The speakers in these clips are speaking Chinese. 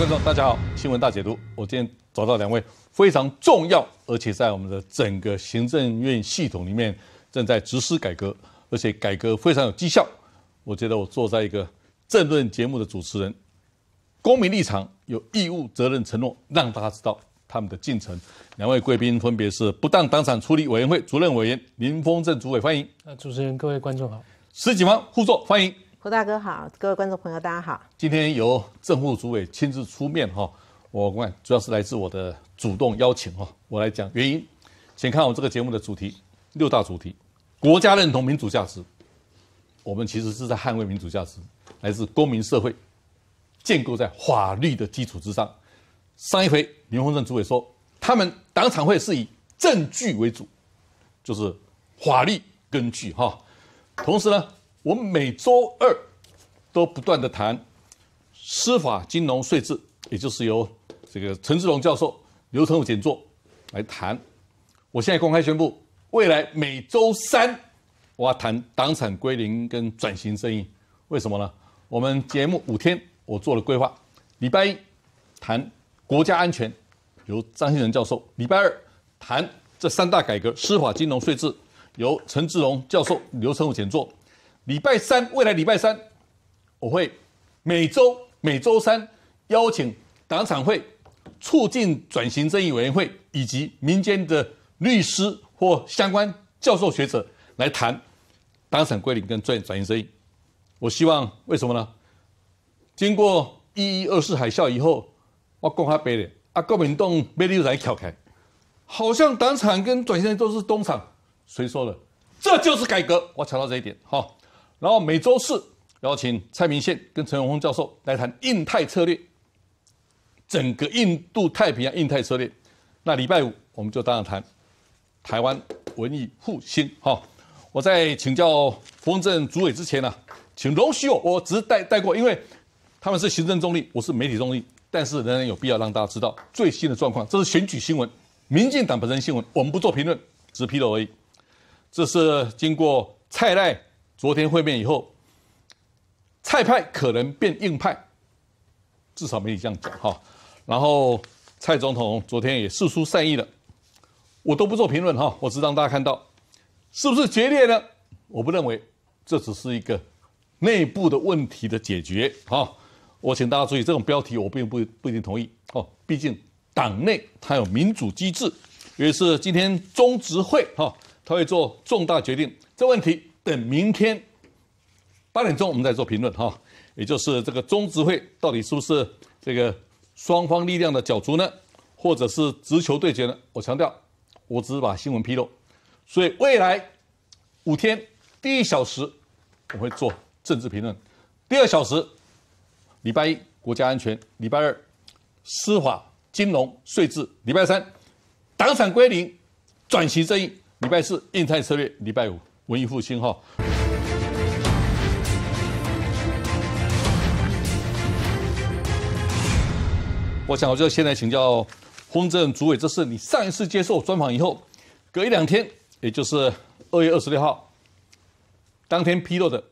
观众大家好，新闻大解读。我今天找到两位非常重要，而且在我们的整个行政院系统里面正在实施改革，而且改革非常有绩效。我觉得我坐在一个政论节目的主持人，公民立场有义务责任承诺让大家知道他们的进程。两位贵宾分别是不当当产处理委员会主任委员林丰正主委，欢迎。那主持人各位观众好，十几万互坐欢迎。胡大哥好，各位观众朋友，大家好。今天由政府主委亲自出面哈，我我看主要是来自我的主动邀请哈，我来讲原因。请看我这个节目的主题，六大主题，国家认同民主价值，我们其实是在捍卫民主价值，来自公民社会，建构在法律的基础之上。上一回林丰正主委说，他们党产会是以证据为主，就是法律根据哈，同时呢。我每周二都不断的谈司法、金融、税制，也就是由这个陈志龙教授、刘成武讲座来谈。我现在公开宣布，未来每周三我要谈党产归零跟转型正义。为什么呢？我们节目五天我做了规划：礼拜一谈国家安全，由张新仁教授；礼拜二谈这三大改革——司法、金融、税制，由陈志龙教授、刘成武讲座。礼拜三，未来礼拜三，我会每周每周三邀请党产会、促进转型正义委员会以及民间的律师或相关教授学者来谈党产归零跟转转型正义。我希望为什么呢？经过一一二四海啸以后，我讲下白的，啊，国民党没理由营跳开，好像党产跟转型都是东厂，谁说的？这就是改革？我强调这一点，好。然后每周四邀请蔡明宪跟陈永红教授来谈印太策略，整个印度太平洋印太策略。那礼拜五我们就当然谈台湾文艺复兴。哈，我在请教风阵主委之前呢，请容许我，我只是带带过，因为他们是行政中立，我是媒体中立，但是仍然有必要让大家知道最新的状况。这是选举新闻，民进党本身新闻，我们不做评论，只披露而已。这是经过蔡赖。昨天会面以后，蔡派可能变硬派，至少没你这样讲哈。然后蔡总统昨天也示出善意了，我都不做评论哈，我只让大家看到是不是决裂呢？我不认为这只是一个内部的问题的解决哈。我请大家注意，这种标题我并不不一定同意哦。毕竟党内它有民主机制，也是今天中执会哈，他会做重大决定，这问题。等明天八点钟，我们再做评论哈。也就是这个中执会到底是不是这个双方力量的角逐呢，或者是直球对决呢？我强调，我只是把新闻披露。所以未来五天，第一小时我会做政治评论，第二小时礼拜一国家安全，礼拜二司法、金融、税制，礼拜三党产归零、转型正义，礼拜四印太策略，礼拜五。文艺复兴，哈！我想我就先来请教洪镇主委，这是你上一次接受专访以后，隔一两天，也就是二月二十六号当天披露的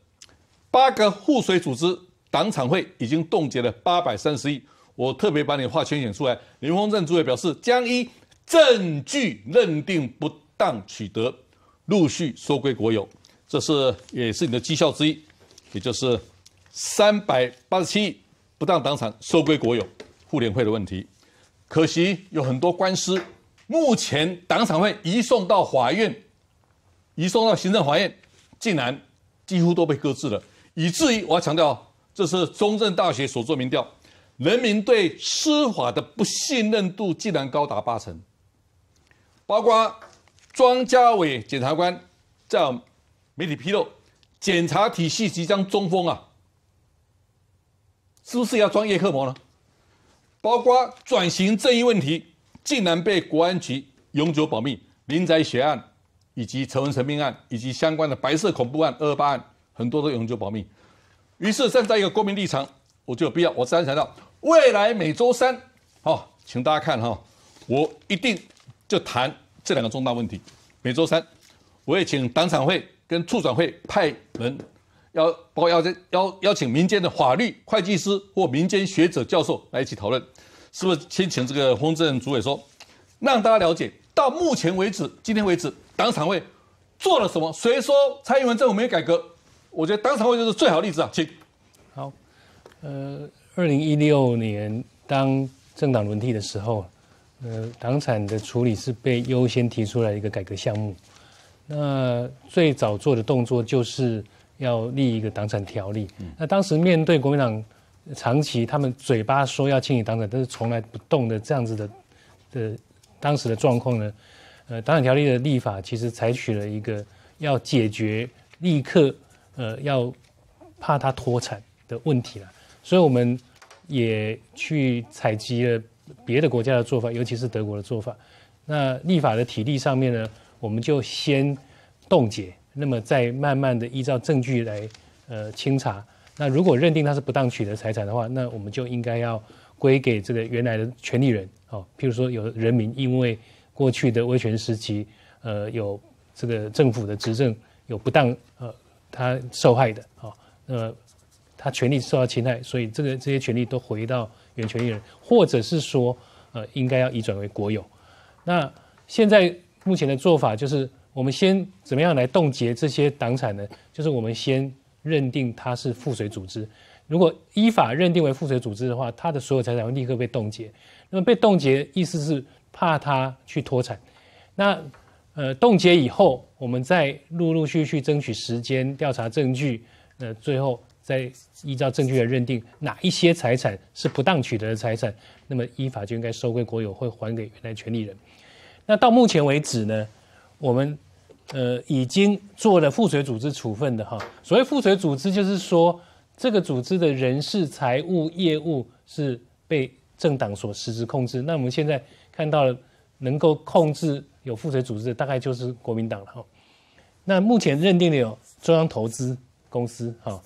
八个互水组织党产会已经冻结了八百三十亿。我特别把你画圈选出来。林洪镇主委表示，将依证据认定不当取得。陆续收归国有，这是也是你的绩效之一，也就是三百八十七亿不当党产收归国有，互联会的问题，可惜有很多官司，目前党产会移送到法院，移送到行政法院，竟然几乎都被搁置了，以至于我要强调，这是中正大学所做民调，人民对司法的不信任度竟然高达八成，包括。庄家伟检察官在媒体披露，检察体系即将中风啊，是不是要专业克磨呢？包括转型正义问题，竟然被国安局永久保密，林宅血案以及陈文成命案以及相关的白色恐怖案二二八案，很多都永久保密。于是站在一个公民立场，我就有必要，我自然想到未来每周三，哦，请大家看哈，我一定就谈。这两个重大问题，每周三，我也请党产会跟处转会派人邀，包括邀邀邀请民间的法律会计师或民间学者教授来一起讨论，是不是先请这个公正主委说，让大家了解到目前为止，今天为止，党产会做了什么？谁说蔡英文政府没有改革？我觉得党产会就是最好例子啊，请。好，呃，二零一六年当政党轮替的时候。呃，党产的处理是被优先提出来一个改革项目。那最早做的动作就是要立一个党产条例。那当时面对国民党长期他们嘴巴说要清理党产，但是从来不动的这样子的的当时的状况呢？呃，党产条例的立法其实采取了一个要解决立刻呃要怕他脱产的问题了。所以我们也去采集了。别的国家的做法，尤其是德国的做法，那立法的体力上面呢，我们就先冻结，那么再慢慢的依照证据来呃清查。那如果认定他是不当取得财产的话，那我们就应该要归给这个原来的权利人哦。譬如说有人民因为过去的威权时期，呃，有这个政府的执政有不当呃，他受害的，哦，那他权利受到侵害，所以这个这些权利都回到原权利人，或者是说，呃，应该要移转为国有。那现在目前的做法就是，我们先怎么样来冻结这些党产呢？就是我们先认定它是附税组织。如果依法认定为附税组织的话，它的所有财产会立刻被冻结。那么被冻结意思是怕它去脱产。那呃，冻结以后，我们再陆陆续续争取时间调查证据，那最后。在依照证据来认定哪一些财产是不当取得的财产，那么依法就应该收归国有会还给原来权利人。那到目前为止呢，我们呃已经做了附随组织处分的哈。所谓附随组织，就是说这个组织的人事、财务、业务是被政党所实质控制。那我们现在看到了能够控制有附随组织的，大概就是国民党了哈。那目前认定的有中央投资公司哈。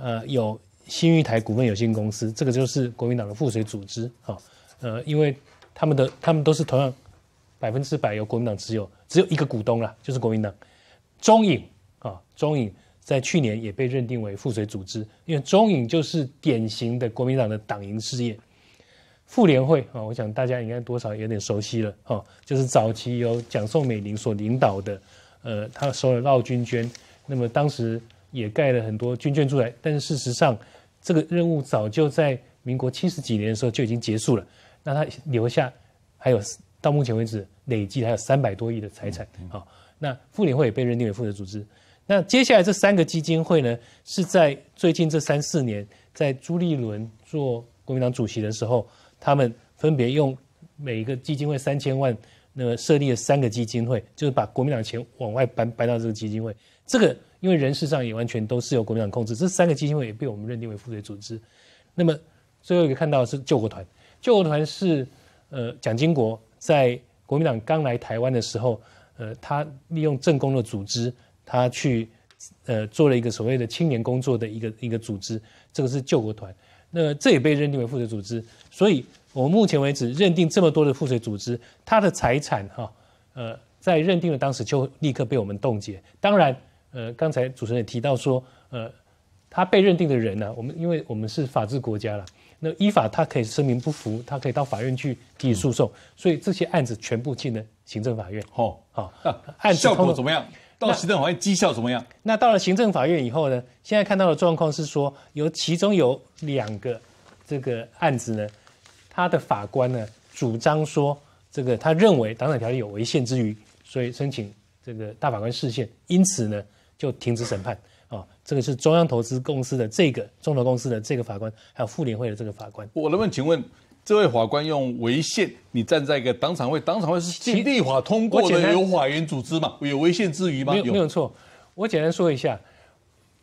呃，有新玉台股份有限公司，这个就是国民党的附水组织啊。呃，因为他们的他们都是同样百分之百由国民党持有，只有一个股东啦，就是国民党。中影啊，中影在去年也被认定为附水组织，因为中影就是典型的国民党的党营事业。妇联会啊，我想大家应该多少有点熟悉了啊，就是早期由蒋宋美龄所领导的，呃，他收了绕军捐，那么当时。也盖了很多军眷住宅，但是事实上，这个任务早就在民国七十几年的时候就已经结束了。那他留下还有到目前为止累计还有三百多亿的财产。好，那妇联会也被认定为负责组织。那接下来这三个基金会呢，是在最近这三四年，在朱立伦做国民党主席的时候，他们分别用每一个基金会三千万，那么设立了三个基金会，就是把国民党钱往外搬，搬到这个基金会。这个。因为人事上也完全都是由国民党控制，这三个基金会也被我们认定为附水组织。那么最后一个看到是救国团，救国团是呃蒋经国在国民党刚来台湾的时候，呃，他利用政工的组织，他去呃做了一个所谓的青年工作的一个一个组织，这个是救国团。那这也被认定为附水组织，所以我们目前为止认定这么多的附水组织，他的财产哈呃在认定了当时就立刻被我们冻结，当然。呃，刚才主持人也提到说，呃，他被认定的人呢，我们因为我们是法治国家了，那依法他可以声明不服，他可以到法院去提起诉讼，所以这些案子全部进了行政法院。哦，好，案效果怎么样？到行政法院绩效怎么样？那到了行政法院以后呢，现在看到的状况是说，有其中有两个这个案子呢，他的法官呢主张说，这个他认为党产条例有违宪之余，所以申请这个大法官释宪，因此呢。就停止审判啊！这个是中央投资公司的这个中投公司的这个法官，还有妇联会的这个法官。我能不能请问这位法官用违宪？你站在一个当场会，当场会是齐立法通过的，有法院组织嘛？有违宪之余吗？没有错。我简单说一下，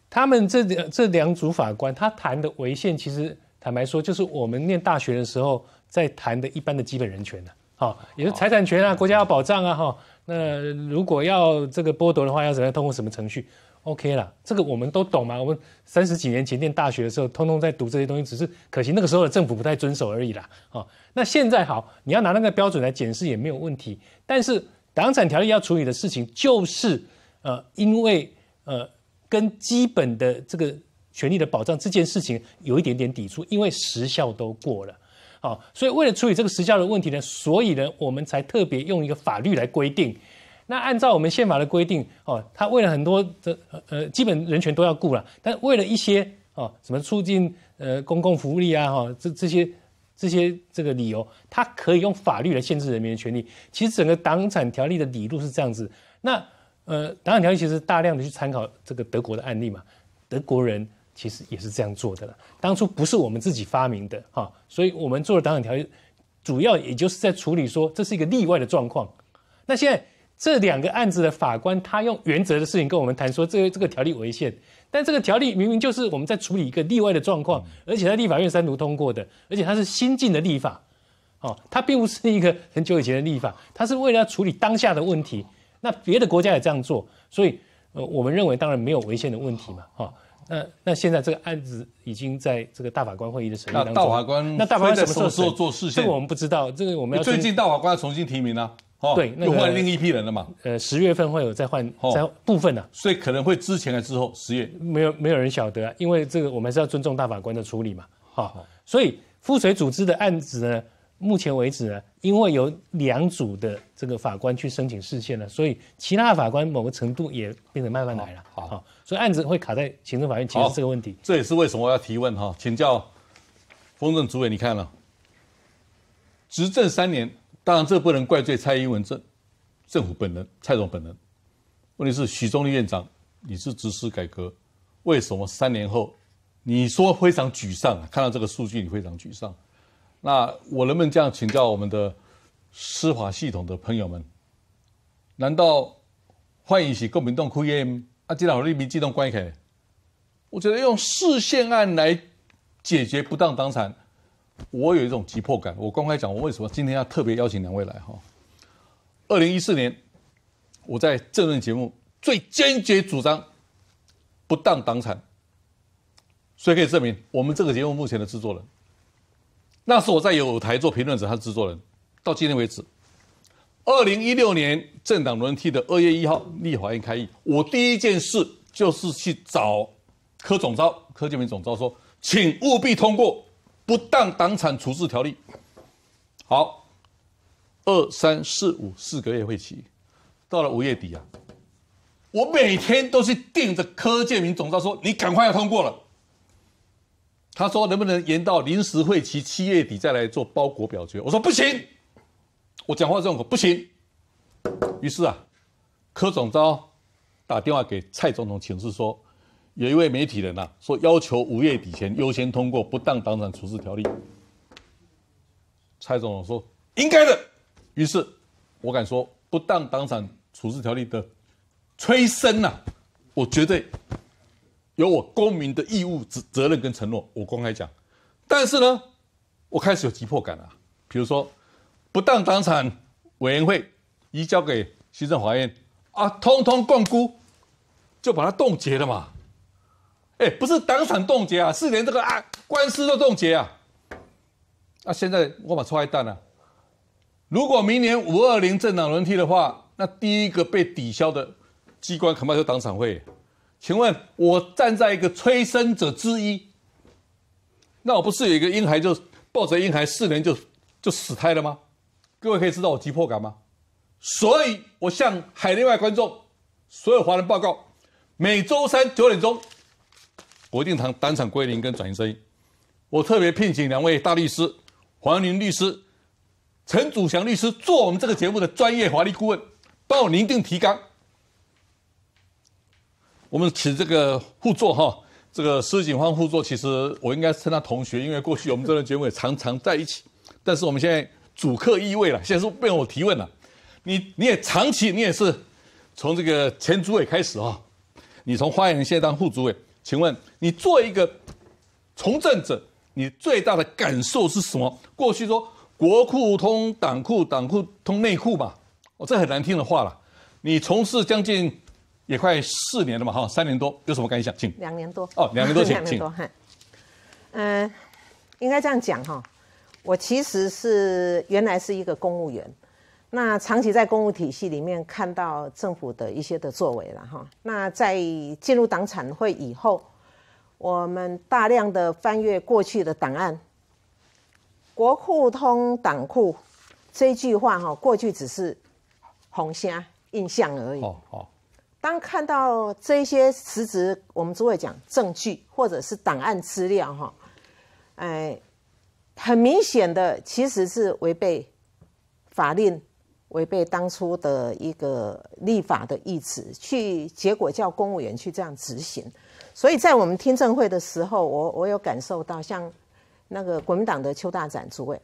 他们这两这两组法官他谈的违宪，其实坦白说，就是我们念大学的时候在谈的一般的基本人权呐。好，也是财产权啊，国家要保障啊，哈。那如果要这个剥夺的话，要怎样通过什么程序？OK 啦，这个我们都懂嘛？我们三十几年前念大学的时候，通通在读这些东西，只是可惜那个时候的政府不太遵守而已啦。哦，那现在好，你要拿那个标准来检视也没有问题。但是党产条例要处理的事情，就是呃，因为呃，跟基本的这个权利的保障这件事情有一点点抵触，因为时效都过了。好，所以为了处理这个时效的问题呢，所以呢，我们才特别用一个法律来规定。那按照我们宪法的规定，哦，他为了很多的呃基本人权都要顾了，但为了一些哦什么促进呃公共福利啊哈这这些这些这个理由，他可以用法律来限制人民的权利。其实整个党产条例的理路是这样子，那呃党产条例其实大量的去参考这个德国的案例嘛，德国人。其实也是这样做的了，当初不是我们自己发明的哈，所以我们做的党产条例，主要也就是在处理说这是一个例外的状况。那现在这两个案子的法官他用原则的事情跟我们谈说这这个条例违宪，但这个条例明明就是我们在处理一个例外的状况，而且在立法院三读通过的，而且它是新进的立法，哦，它并不是一个很久以前的立法，它是为了要处理当下的问题。那别的国家也这样做，所以呃，我们认为当然没有违宪的问题嘛，哈。那那现在这个案子已经在这个大法官会议的审议当中。那大法官那大法官什么时候做事情？这个我们不知道这个我们要。最近大法官要重新提名啊，对，又换另一批人了嘛。呃，十月份会有再换再部分的，所以可能会之前和之后十月没有没有人晓得，因为这个我们还是要尊重大法官的处理嘛，好。所以覆水组织的案子呢？目前为止呢，因为有两组的这个法官去申请释宪了，所以其他的法官某个程度也变成慢慢来了。好，所以案子会卡在行政法院，其实是个问题。这也是为什么我要提问哈，请教风政主委，你看了？执政三年，当然这不能怪罪蔡英文政政府本人，蔡总本人。问题是许宗立院长，你是执事改革，为什么三年后你说非常沮丧？看到这个数据，你非常沮丧。那我能不能这样请教我们的司法系统的朋友们？难道欢迎席共民党柯言，阿基老立民基动关玉凯？我觉得用市县案来解决不当党产，我有一种急迫感。我公开讲，我为什么今天要特别邀请两位来？哈，二零一四年我在政论节目最坚决主张不当党产，所以可以证明我们这个节目目前的制作人。那是我在有台做评论者，他制作人。到今天为止，二零一六年政党轮替的二月一号立法院开议，我第一件事就是去找柯总召柯建明总召说，请务必通过不当党产处置条例。好，二三四五四个月会期，到了五月底啊，我每天都是盯着柯建明总召说，你赶快要通过了。他说：“能不能延到临时会期七月底再来做包裹表决？”我说：“不行，我讲话这种不行。”于是啊，柯总召打电话给蔡总统，请示说：“有一位媒体人啊，说要求五月底前优先通过不当党产处置条例。”蔡总统说：“应该的。”于是，我敢说，不当党产处置条例的催生啊，我绝对。有我公民的义务、责责任跟承诺，我公开讲。但是呢，我开始有急迫感了。比如说，不当党产委员会移交给行政法院啊，通通共估，就把它冻结了嘛。哎，不是党产冻结啊，是连这个啊官司都冻结啊。那现在我把错坏蛋了。如果明年五二零政党轮替的话，那第一个被抵消的机关恐怕就是党产会。请问，我站在一个催生者之一，那我不是有一个婴孩，就抱着婴孩四年，就就死胎了吗？各位可以知道我急迫感吗？所以，我向海内外观众、所有华人报告，每周三九点钟，国定堂单场归零跟转型声音。我特别聘请两位大律师，黄玲律师、陈祖祥律师，做我们这个节目的专业法律顾问，帮我拟定提纲。我们请这个副座哈，这个施景芳副座，其实我应该称他同学，因为过去我们这轮节也常常在一起，但是我们现在主客一位了，现在是被我提问了。你你也长期你也是从这个前主委开始啊，你从花园人现在当副主委，请问你做一个从政者，你最大的感受是什么？过去说国库通党库，党库通内库吧，哦，这很难听的话了。你从事将近。也快四年了嘛，哈，三年多，有什么感想？请两年多哦，两年多，请 请。嗯，应该这样讲哈，我其实是原来是一个公务员，那长期在公务体系里面看到政府的一些的作为了哈。那在进入党产会以后，我们大量的翻阅过去的档案，国库通党库这句话哈，过去只是红虾印象而已。哦哦。当看到这些实质，我们诸位讲证据或者是档案资料，哈，哎，很明显的其实是违背法令，违背当初的一个立法的意志，去结果叫公务员去这样执行。所以在我们听证会的时候，我我有感受到，像那个国民党的邱大展诸位，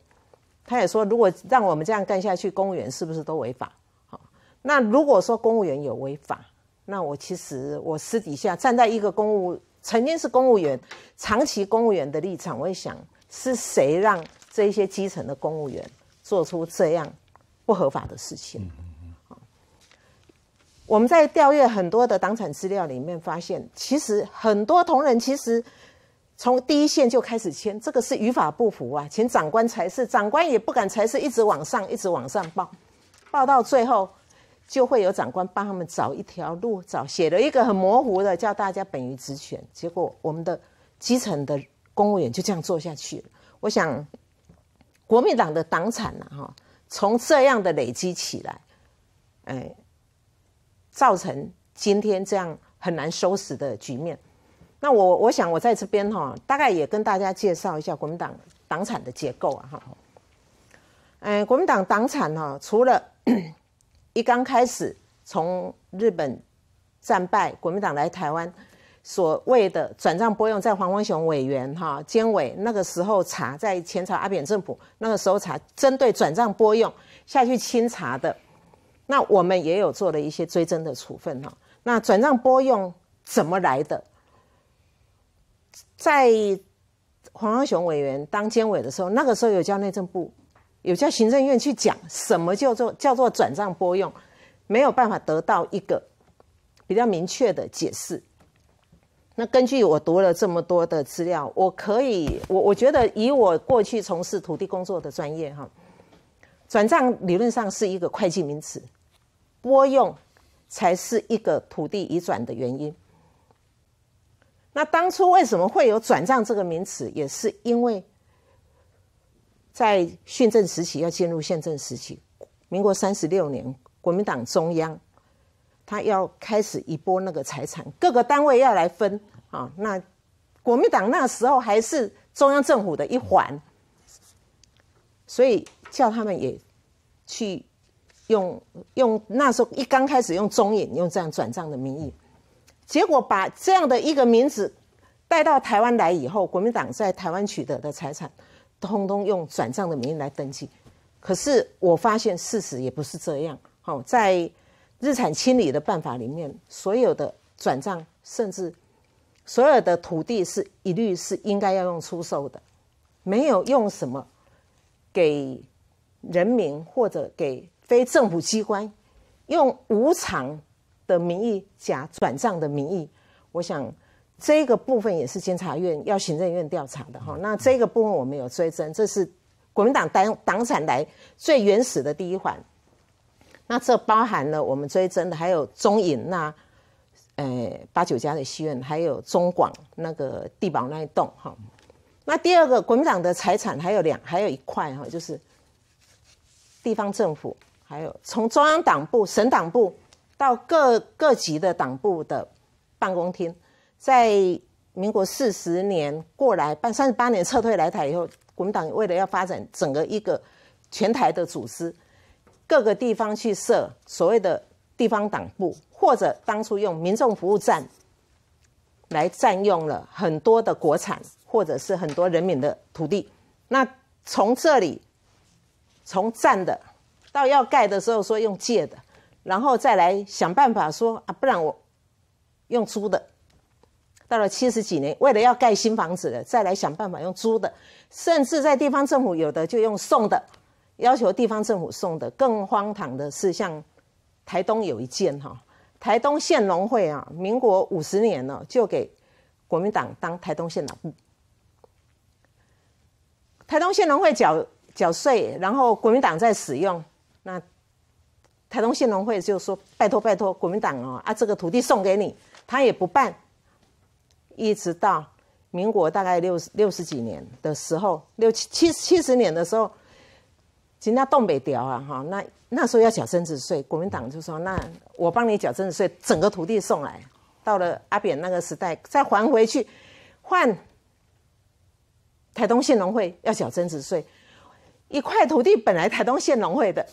他也说，如果让我们这样干下去，公务员是不是都违法？好，那如果说公务员有违法，那我其实我私底下站在一个公务，曾经是公务员、长期公务员的立场，我会想是谁让这些基层的公务员做出这样不合法的事情？我们在调阅很多的党产资料里面发现，其实很多同仁其实从第一线就开始签，这个是与法不符啊，请长官才是，长官也不敢才是，一直往上，一直往上报，报到最后。就会有长官帮他们找一条路，找写了一个很模糊的，叫大家本于职权。结果我们的基层的公务员就这样做下去了。我想，国民党的党产呢，哈，从这样的累积起来，哎，造成今天这样很难收拾的局面。那我我想我在这边哈，大概也跟大家介绍一下国民党党产的结构啊，哈。哎，国民党党产呢，除了一刚开始，从日本战败，国民党来台湾，所谓的转账拨用，在黄光雄委员哈监委那个时候查，在前朝阿扁政府那个时候查，针对转账拨用下去清查的，那我们也有做了一些追征的处分哈。那转账拨用怎么来的？在黄光雄委员当监委的时候，那个时候有叫内政部。有叫行政院去讲什么叫做叫做转账拨用，没有办法得到一个比较明确的解释。那根据我读了这么多的资料，我可以我我觉得以我过去从事土地工作的专业哈，转账理论上是一个会计名词，拨用才是一个土地移转的原因。那当初为什么会有转账这个名词，也是因为。在宪政时期要进入宪政时期，民国三十六年，国民党中央，他要开始一波那个财产，各个单位要来分啊。那国民党那时候还是中央政府的一环，所以叫他们也去用用那时候一刚开始用中引用这样转账的名义，结果把这样的一个名字带到台湾来以后，国民党在台湾取得的财产。通通用转账的名义来登记，可是我发现事实也不是这样。好，在日产清理的办法里面，所有的转账甚至所有的土地是一律是应该要用出售的，没有用什么给人民或者给非政府机关用无偿的名义假转账的名义，我想。这个部分也是监察院要行政院调查的哈。那这个部分我们有追征，这是国民党党党产来最原始的第一环。那这包含了我们追征的，还有中影那，呃八九家的戏院，还有中广那个地堡那一栋哈。那第二个国民党的财产还有两还有一块哈，就是地方政府，还有从中央党部、省党部到各各级的党部的办公厅。在民国四十年过来办三十八年撤退来台以后，国民党为了要发展整个一个全台的组织，各个地方去设所谓的地方党部，或者当初用民众服务站来占用了很多的国产或者是很多人民的土地。那从这里从占的到要盖的时候说用借的，然后再来想办法说啊，不然我用租的。到了七十几年，为了要盖新房子了，再来想办法用租的，甚至在地方政府有的就用送的，要求地方政府送的。更荒唐的是，像台东有一件哈，台东县农会啊，民国五十年呢就给国民党当台东县老。部，台东县农会缴缴税，然后国民党在使用。那台东县农会就说拜托拜托国民党哦，啊这个土地送给你，他也不办。一直到民国大概六六十几年的时候，六七七七十年的时候，家东北调啊哈，那那时候要缴增值税，国民党就说那我帮你缴增值税，整个土地送来。到了阿扁那个时代，再还回去，换台东县农会要缴增值税，一块土地本来台东县农会的，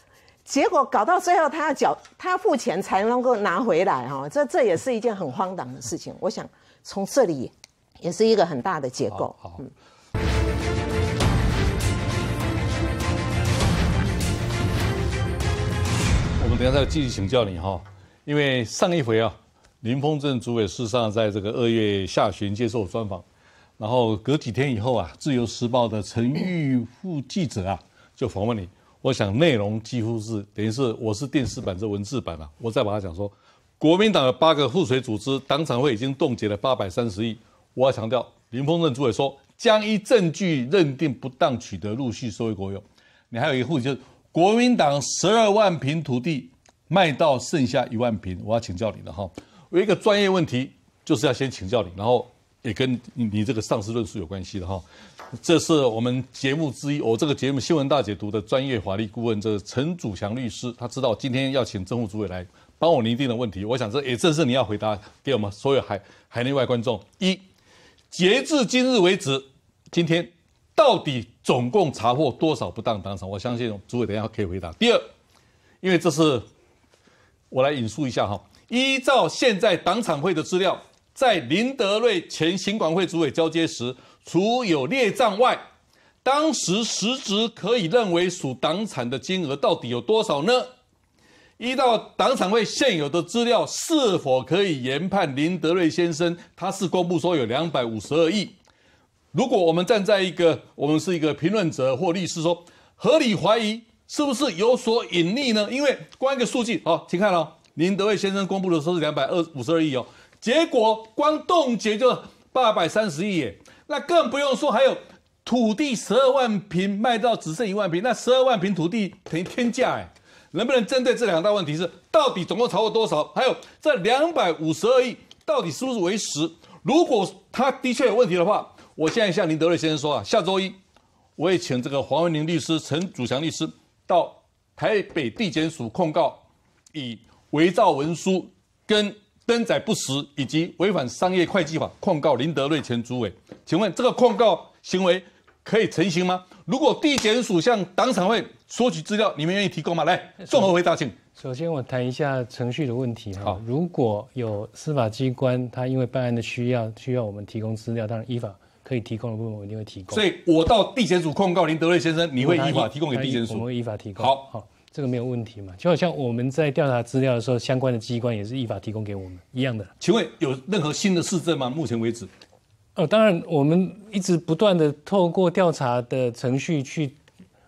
结果搞到最后他要缴，他要付钱才能够拿回来哈，这这也是一件很荒唐的事情，我想。从这里，也是一个很大的结构。好，我们等下再继续请教你哈，因为上一回啊，林峰镇主委事实上在这个二月下旬接受我专访，然后隔几天以后啊，自由时报的陈玉富记者啊就访问你，我想内容几乎是等于是我是电视版，这文字版啊，我再把它讲说。国民党的八个附水组织，党产会已经冻结了八百三十亿。我要强调，林丰镇主委说，将依证据认定不当取得，陆续收回国有。你还有一个户籍，就是国民党十二万坪土地卖到剩下一万坪，我要请教你的哈。有一个专业问题，就是要先请教你，然后也跟你这个上市论述有关系的哈。这是我们节目之一，我这个节目《新闻大解读》的专业法律顾问，这陈祖强律师，他知道今天要请政务主委来。帮我拟定的问题，我想这也正是你要回答给我们所有海海内外观众。一，截至今日为止，今天到底总共查获多少不当党产？我相信主委等一下可以回答。第二，因为这是我来引述一下哈，依照现在党产会的资料，在林德瑞前行管会主委交接时，除有列账外，当时实质可以认为属党产的金额到底有多少呢？依照党产会现有的资料，是否可以研判林德瑞先生？他是公布说有两百五十二亿。如果我们站在一个，我们是一个评论者或律师，说合理怀疑是不是有所隐匿呢？因为光一个数据，好，请看哦，林德瑞先生公布的说是两百二五十二亿哦，结果光冻结就八百三十亿，耶，那更不用说还有土地十二万平卖到只剩一万平，那十二万平土地等于天价，哎。能不能针对这两大问题是，到底总共超过多少？还有这两百五十二亿到底是不是为实？如果他的确有问题的话，我现在向林德瑞先生说啊，下周一我会请这个黄文玲律师、陈祖祥律师到台北地检署控告以伪造文书、跟登载不实以及违反商业会计法控告林德瑞前主委。请问这个控告行为？可以成型吗？如果地检署向党产会索取资料，你们愿意提供吗？来，综合回答，请。首先，我谈一下程序的问题哈。如果有司法机关他因为办案的需要，需要我们提供资料，当然依法可以提供的部分，我一定会提供。所以我到地检署控告林德瑞先生，你会依法提供给地检署？我们会依法提供。好好，这个没有问题嘛？就好像我们在调查资料的时候，相关的机关也是依法提供给我们一样的。请问有任何新的事政吗？目前为止？当然，我们一直不断的透过调查的程序去，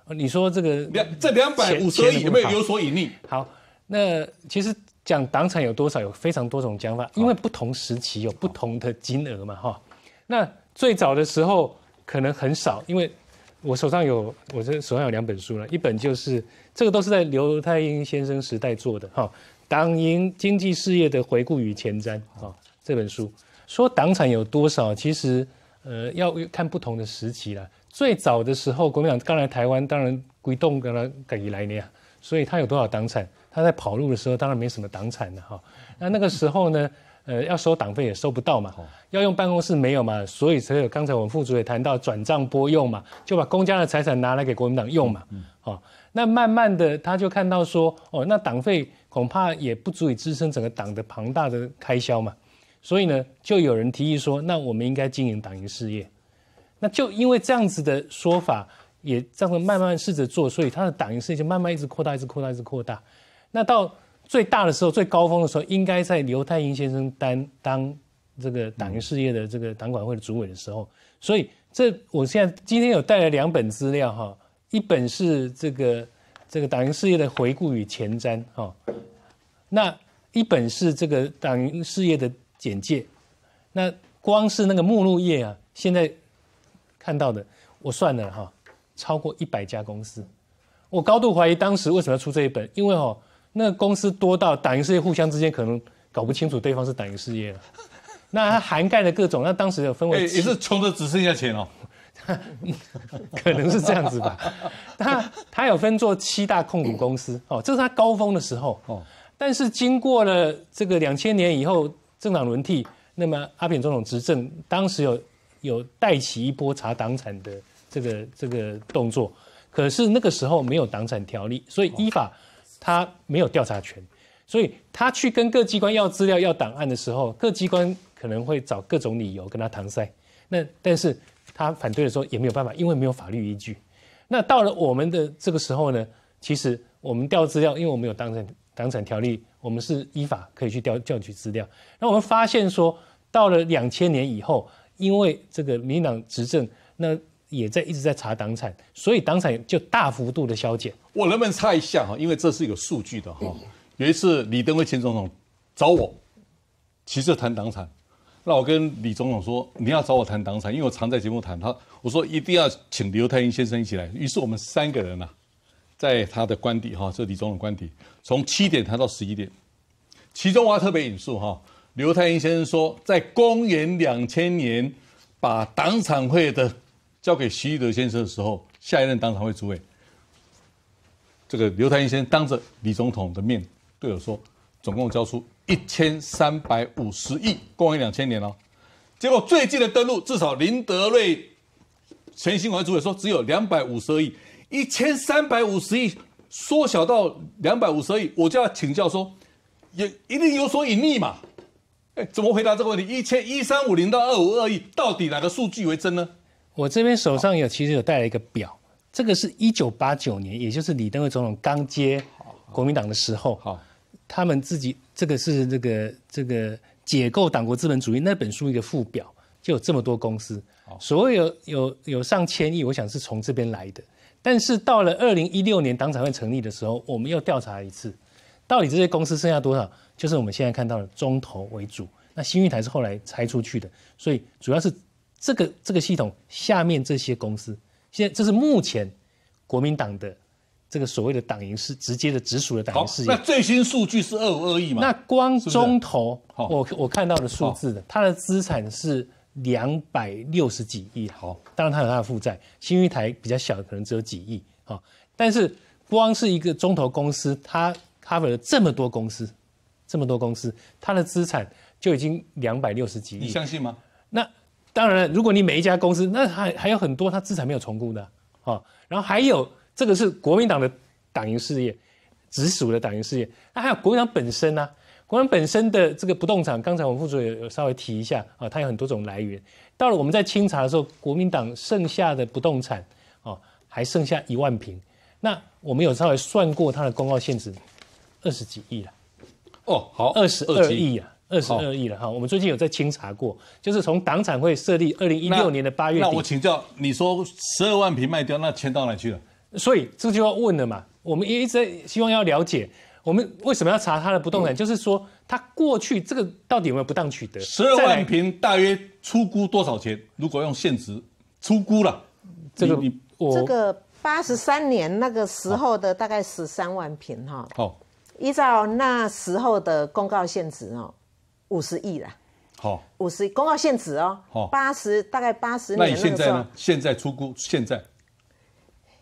你说这个两这两百五十亿有没有有所隐匿？好，那其实讲党产有多少，有非常多种讲法，因为不同时期有不同的金额嘛，哈。那最早的时候可能很少，因为我手上有我这手上有两本书了，一本就是这个都是在刘泰英先生时代做的哈，《党营经济事业的回顾与前瞻》啊这本书。说党产有多少？其实，呃，要看不同的时期了。最早的时候，国民党刚来台湾，当然归动跟他赶一来年，所以他有多少党产？他在跑路的时候，当然没什么党产了哈。那那个时候呢，呃，要收党费也收不到嘛，要用办公室没有嘛，所以才有刚才我们副主也谈到转账拨用嘛，就把公家的财产拿来给国民党用嘛。好，那慢慢的他就看到说，哦，那党费恐怕也不足以支撑整个党的庞大的开销嘛。所以呢，就有人提议说，那我们应该经营党营事业，那就因为这样子的说法，也这样慢慢试着做，所以他的党营事业就慢慢一直扩大，一直扩大，一直扩大。那到最大的时候，最高峰的时候，应该在刘太英先生担当这个党营事业的这个党管会的主委的时候。所以这我现在今天有带来两本资料哈，一本是这个这个党营事业的回顾与前瞻哈，那一本是这个党营事业的。简介，那光是那个目录页啊，现在看到的，我算了哈，超过一百家公司，我高度怀疑当时为什么要出这一本，因为哦，那个公司多到党营事业互相之间可能搞不清楚对方是党营事业了。那涵盖的各种，那当时有分为，也是穷的只剩下钱哦，可能是这样子吧。他他有分做七大控股公司哦，这是他高峰的时候哦，但是经过了这个两千年以后。政党轮替，那么阿扁总统执政当时有有带起一波查党产的这个这个动作，可是那个时候没有党产条例，所以依法他没有调查权，所以他去跟各机关要资料要档案的时候，各机关可能会找各种理由跟他搪塞。那但是他反对的时候也没有办法，因为没有法律依据。那到了我们的这个时候呢，其实我们调资料，因为我们有党产党产条例。我们是依法可以去调调取资料，那我们发现说到了两千年以后，因为这个民党执政，那也在一直在查党产，所以党产就大幅度的消减。我能不能插一下哈？因为这是有数据的哈。有一次李登辉前总统找我，其实谈党产，那我跟李总统说你要找我谈党产，因为我常在节目谈他，我说一定要请刘泰英先生一起来。于是我们三个人啊。在他的官邸哈，这李总统官邸，从七点谈到十一点。其中我要特别引述哈，刘太英先生说，在公元两千年把党产会的交给徐玉德先生的时候，下一任党产会主委，这个刘太英先生当着李总统的面对我说，总共交出一千三百五十亿，公元两千年了，结果最近的登录至少林德瑞前新闻主委说只有两百五十二亿。一千三百五十亿缩小到两百五十亿，我就要请教说，也一定有所隐匿嘛？哎，怎么回答这个问题？一千一三五零到二五二亿，到底哪个数据为真呢？我这边手上有，其实有带了一个表，这个是一九八九年，也就是李登辉总统刚接国民党的时候，好，他们自己这个是这个这个解构党国资本主义那本书一个副表，就有这么多公司，所有有有上千亿，我想是从这边来的。但是到了二零一六年党产会成立的时候，我们又调查一次，到底这些公司剩下多少？就是我们现在看到的中投为主。那新运台是后来拆出去的，所以主要是这个这个系统下面这些公司。现在这是目前国民党的这个所谓的党营是直接的直属的党营事业。那最新数据是二五二亿嘛？那光中投，我我看到的数字的，它的资产是。两百六十几亿，好，当然它有它的负债。新玉台比较小，可能只有几亿，好，但是光是一个中投公司，它 cover 了这么多公司，这么多公司，它的资产就已经两百六十几亿，相信吗？那当然，如果你每一家公司，那还还有很多它资产没有重估的，啊，然后还有这个是国民党的党营事业，直属的党营事业，那还有国民党本身呢。我们本身的这个不动产，刚才我们副主有稍微提一下啊，它有很多种来源。到了我们在清查的时候，国民党剩下的不动产哦，还剩下一万平，那我们有稍微算过它的公告限值，二十几亿了。哦，好，二十二亿啊，二十二亿了哈。我们最近有在清查过，就是从党产会设立二零一六年的八月底。那我请教，你说十二万平卖掉，那钱到哪去了？所以这就要问了嘛。我们一直在希望要了解。我们为什么要查他的不动产？就是说，他过去这个到底有没有不当取得？十二万平大约出估多少钱？如果用现值出估了，这个你这个八十三年那个时候的大概十三万平哈。好，依照那时候的公告现值哦，五十亿啦。好，五十公告现值哦。好，八十大概八十年。那你现在呢？现在出估现在？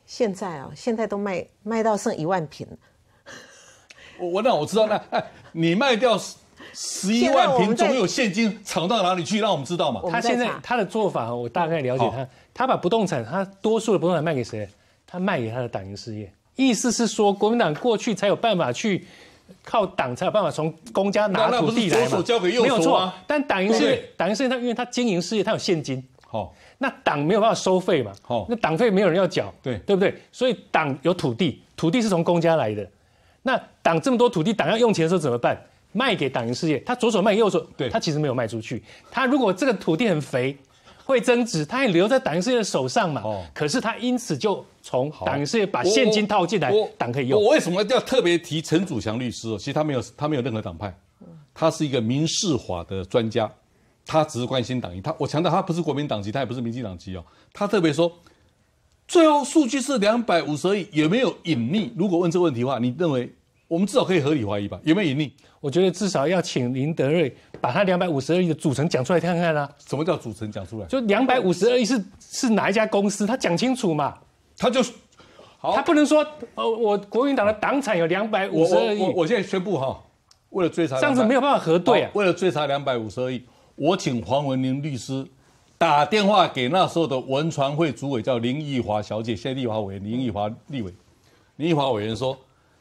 现在哦，现在都卖卖到剩一万平。我那我知道那哎，你卖掉十一万瓶，总有现金藏到哪里去？让我们知道嘛。他现在他的做法，我大概了解他。他把不动产，他多数的不动产卖给谁？他卖给他的党营事业。意思是说，国民党过去才有办法去靠党才有办法从公家拿土地来嘛。没有错。但党营事业，党营事业，他因为他经营事业，他有现金。好，那党没有办法收费嘛？好，那党费没有人要缴，对对不对？所以党有土地，土地是从公家来的。那党这么多土地，党要用钱的时候怎么办？卖给党营事业，他左手卖右手，他其实没有卖出去。他如果这个土地很肥，会增值，他还留在党营事业手上嘛？哦。可是他因此就从党营事业把现金套进来，党可以用。我为什么要特别提陈祖祥律师？哦，其实他没有，他没有任何党派，他是一个民事法的专家，他只是关心党营。他我强调，他不是国民党籍，他也不是民进党籍哦。他特别说。最后数据是两百五十亿，有没有隐匿？如果问这个问题的话，你认为我们至少可以合理怀疑吧？有没有隐匿？我觉得至少要请林德瑞把他两百五十亿的组成讲出来看看啦。什么叫组成讲出来？就两百五十亿是是哪一家公司？他讲清楚嘛？他就好，他不能说呃，我国民党的党产有两百五十亿。我现在宣布哈，为了追查，样子没有办法核对啊。为了追查两百五十亿，我请黄文玲律师。打电话给那时候的文传会主委，叫林奕华小姐，现在立委林奕华立委，林奕华委员说，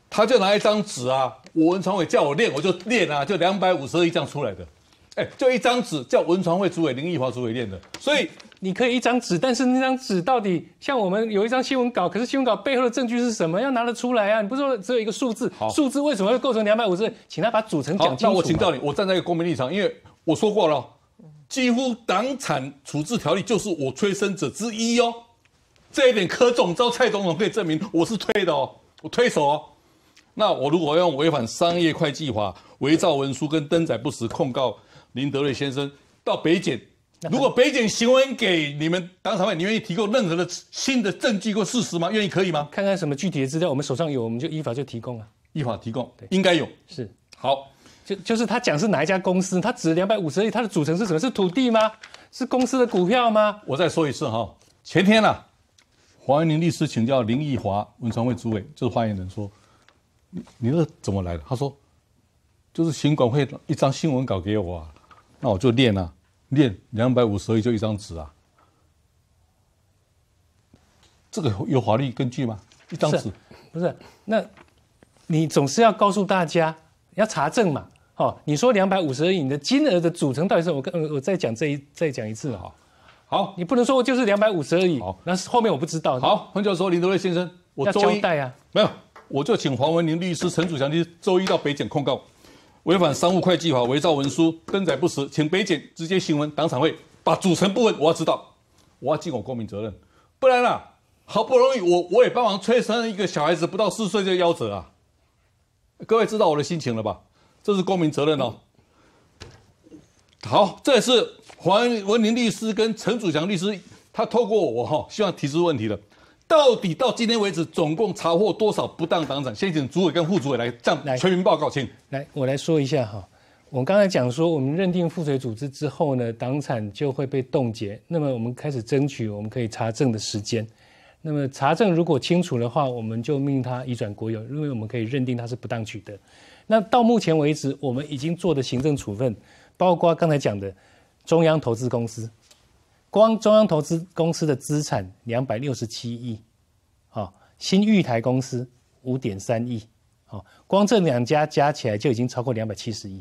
他就拿一张纸啊，我文传委叫我练，我就练啊，就两百五十二亿这样出来的，哎，就一张纸，叫文传会主委林奕华主委练的，所以你可以一张纸，但是那张纸到底像我们有一张新闻稿，可是新闻稿背后的证据是什么，要拿得出来啊？你不是说只有一个数字，数字为什么会构成两百五十二？请他把组成讲清楚。我请教你，我站在一个公民立场，因为我说过了。几乎党产处置条例就是我催生者之一哦，这一点柯总、招蔡总统可以证明我是推的哦，我推手哦。那我如果用违反商业会计法、伪造文书跟登载不实，控告林德瑞先生到北检，如果北检行问给你们党产会，你愿意提供任何的新的证据或事实吗？愿意可以吗？看看什么具体的资料，我们手上有，我们就依法就提供啊，依法提供，对，应该有，是，好。就就是他讲是哪一家公司？他指两百五十亿，它的组成是什么？是土地吗？是公司的股票吗？我再说一次哈，前天呐，黄延林律师请教林义华文传会主委，就是发言人说，你你这怎么来的？他说，就是行管会一张新闻稿给我，啊，那我就念啊念两百五十亿就一张纸啊，这个有法律根据吗？一张纸不是？那你总是要告诉大家要查证嘛。哦，你说两百五十亿，你的金额的组成到底是我跟……我再讲这一，再讲一次哈。好，你不能说我就是两百五十亿。好，那后面我不知道。好，彭教授、林德瑞先生，我周一没有，我就请黄文林律师、陈祖祥律师周一到北检控告，违反商务会计法伪造文书、登载不实，请北检直接新闻当场会把组成部分我要知道，我要尽我公民责任，不然啦，好不容易我我也帮忙催生一个小孩子，不到四岁就夭折啊，各位知道我的心情了吧？这是公民责任哦。好，这也是黄文林律师跟陈祖强律师，他透过我哈，希望提出问题的。到底到今天为止，总共查获多少不当党产？先请主委跟副主委来来全民报告，请来。我来说一下哈，我刚才讲说，我们认定附水组织之后呢，党产就会被冻结。那么我们开始争取我们可以查证的时间。那么查证如果清楚的话，我们就命他移转国有，因为我们可以认定他是不当取得。那到目前为止，我们已经做的行政处分，包括刚才讲的中央投资公司，光中央投资公司的资产两百六十七亿，啊，新玉台公司五点三亿，啊，光这两家加起来就已经超过两百七十亿，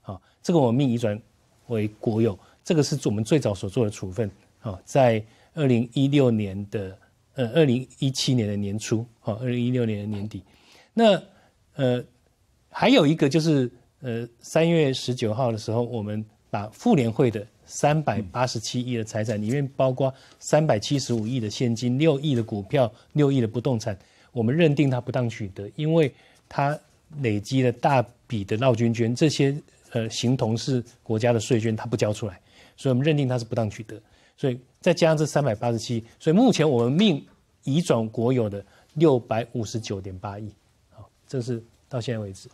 啊，这个我们命移转为国有，这个是我们最早所做的处分，啊，在二零一六年的呃二零一七年的年初，啊二零一六年的年底，那呃。还有一个就是，呃，三月十九号的时候，我们把妇联会的三百八十七亿的财产，里面包括三百七十五亿的现金、六亿的股票、六亿的不动产，我们认定它不当取得，因为它累积了大笔的绕军捐，这些呃形同是国家的税捐，它不交出来，所以我们认定它是不当取得。所以再加上这三百八十七亿，所以目前我们命移转国有的六百五十九点八亿，好，这是到现在为止。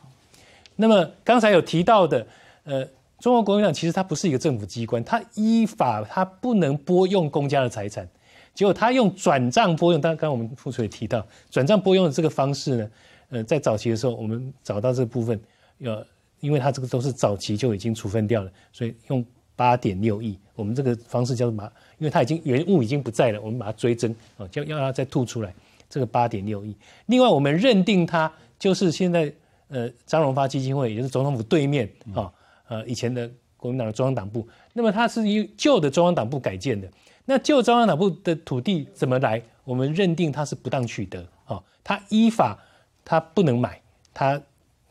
那么刚才有提到的，呃，中国国民党其实它不是一个政府机关，它依法它不能拨用公家的财产，结果它用转账拨用。刚刚我们副出也提到，转账拨用的这个方式呢，呃，在早期的时候我们找到这部分，呃，因为它这个都是早期就已经处分掉了，所以用八点六亿，我们这个方式叫做把，因为它已经原物已经不在了，我们把它追征啊，就要让它再吐出来这个八点六亿。另外，我们认定它就是现在。呃，张荣发基金会也就是总统府对面啊，呃，以前的国民党的中央党部，那么它是用旧的中央党部改建的，那旧中央党部的土地怎么来？我们认定它是不当取得啊，他依法他不能买，他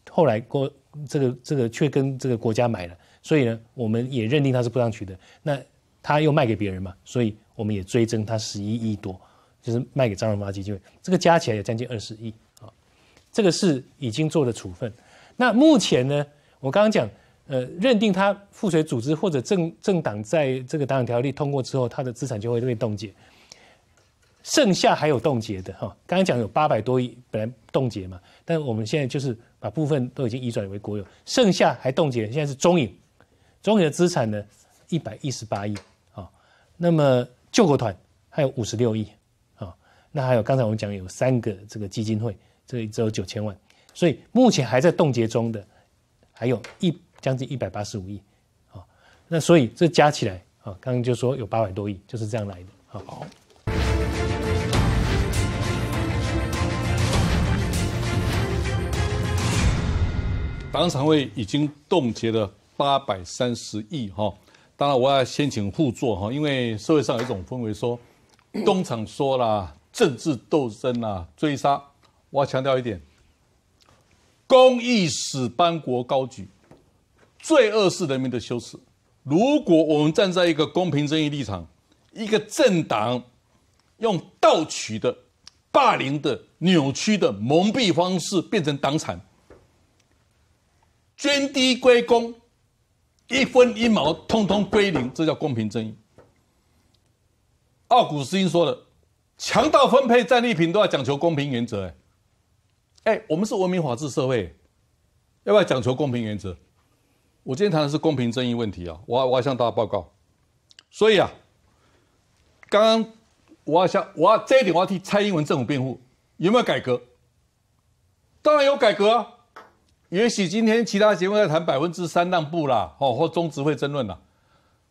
后来过这个这个却跟这个国家买了，所以呢，我们也认定它是不当取得，那他又卖给别人嘛，所以我们也追征他十一亿多，就是卖给张荣发基金会，这个加起来有将近二十亿。这个是已经做了处分。那目前呢，我刚刚讲，呃，认定他附水组织或者政政党在这个党党条例通过之后，他的资产就会被冻结。剩下还有冻结的哈，刚刚讲有八百多亿本来冻结嘛，但我们现在就是把部分都已经移转为国有，剩下还冻结。现在是中影，中影的资产呢一百一十八亿啊，那么救国团还有五十六亿啊，那还有刚才我们讲有三个这个基金会。这一周九千万，所以目前还在冻结中的，还有一将近一百八十五亿，啊，那所以这加起来啊，刚刚就说有八百多亿，就是这样来的。好，党产会已经冻结了八百三十亿，哈，当然我要先请互助哈，因为社会上有一种氛围说，东 厂说了政治斗争啊，追杀。我要强调一点：，公义使邦国高举，罪恶是人民的羞耻。如果我们站在一个公平正义立场，一个政党用盗取的、霸凌的、扭曲的、蒙蔽方式变成党产，捐低归公，一分一毛通通归零，这叫公平正义。奥古斯丁说了，强盗分配战利品都要讲求公平原则，哎。哎，我们是文明法治社会，要不要讲求公平原则？我今天谈的是公平正义问题啊，我我要向大家报告。所以啊，刚刚我要向我要这一点，我要替蔡英文政府辩护，有没有改革？当然有改革，也许今天其他节目在谈百分之三让步啦，哦，或中执会争论啦，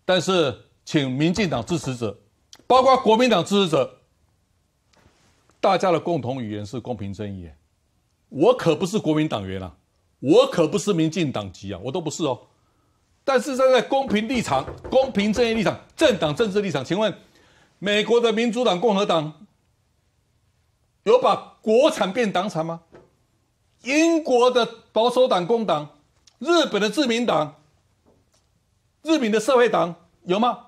但是请民进党支持者，包括国民党支持者，大家的共同语言是公平正义。我可不是国民党员啊，我可不是民进党籍啊，我都不是哦。但是站在公平立场、公平正义立场、政党政治立场，请问，美国的民主党、共和党有把国产变党产吗？英国的保守党、工党，日本的自民党、日本的社会党有吗？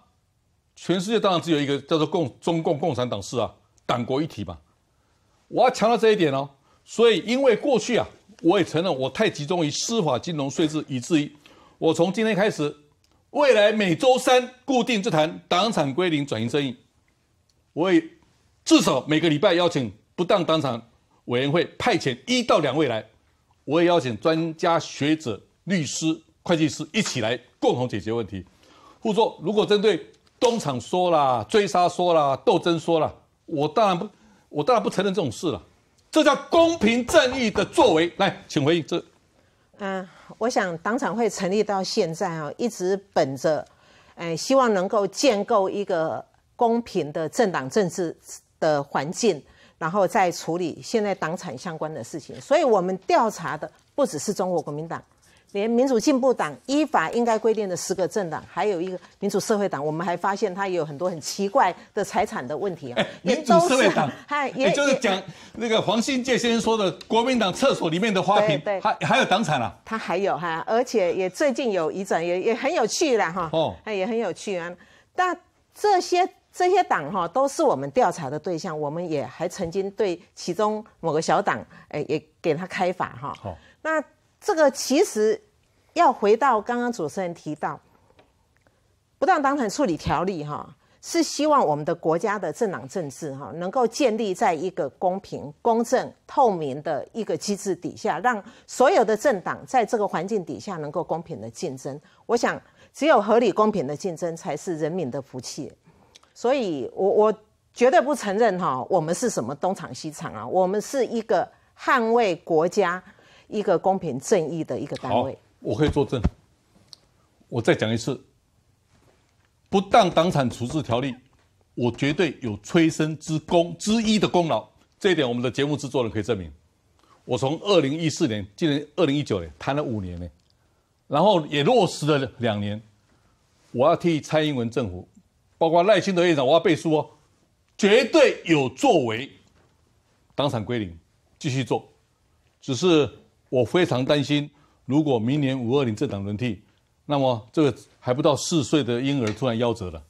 全世界当然只有一个叫做共中共共产党是啊，党国一体嘛。我要强调这一点哦。所以，因为过去啊，我也承认我太集中于司法、金融、税制，以至于我从今天开始，未来每周三固定之谈“党产归零”转移争议，我也至少每个礼拜邀请不当党产委员会派遣一到两位来，我也邀请专家学者、律师、会计师一起来共同解决问题。我说，如果针对东厂说啦、追杀说啦、斗争说啦，我当然不，我当然不承认这种事了。这叫公平正义的作为，来，请回应这。嗯，我想党产会成立到现在啊，一直本着，哎，希望能够建构一个公平的政党政治的环境，然后再处理现在党产相关的事情。所以我们调查的不只是中国国民党。连民主进步党依法应该规定的十个政党，还有一个民主社会党，我们还发现它有很多很奇怪的财产的问题啊。民主社会党，还也就是讲那个黄信介先生说的国民党厕所里面的花瓶，对，还还有党产啊。他还有哈，而且也最近有一展，也也很有趣啦哈。哦，哎，也很有趣啊。但这些这些党哈，都是我们调查的对象，我们也还曾经对其中某个小党，哎，也给他开法哈。好，那。这个其实要回到刚刚主持人提到《不当党产处理条例》哈，是希望我们的国家的政党政治哈，能够建立在一个公平、公正、透明的一个机制底下，让所有的政党在这个环境底下能够公平的竞争。我想，只有合理、公平的竞争，才是人民的福气。所以，我我绝对不承认哈，我们是什么东厂西厂啊？我们是一个捍卫国家。一个公平正义的一个单位，我可以作证。我再讲一次，《不当党产处置条例》，我绝对有催生之功之一的功劳。这一点，我们的节目制作人可以证明。我从二零一四年，今年二零一九年谈了五年呢，然后也落实了两年。我要替蔡英文政府，包括赖清德院长，我要背书哦，绝对有作为，党产归零，继续做，只是。我非常担心，如果明年五二零政党轮替，那么这个还不到四岁的婴儿突然夭折了。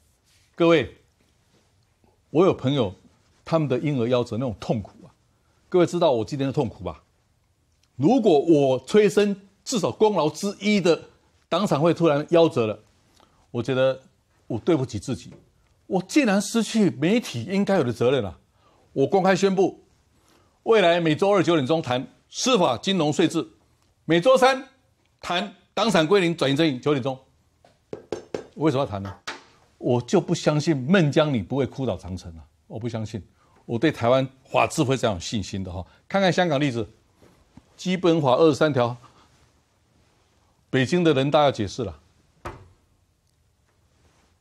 各位，我有朋友，他们的婴儿夭折那种痛苦啊！各位知道我今天的痛苦吧？如果我催生至少功劳之一的党产会突然夭折了，我觉得我对不起自己，我竟然失去媒体应该有的责任了。我公开宣布，未来每周二九点钟谈。司法金融税制，每周三谈党产归零转移争议九点钟。为什么要谈呢？我就不相信孟姜女不会哭倒长城啊！我不相信，我对台湾法治会这样有信心的哈。看看香港例子，基本法二十三条，北京的人大要解释了。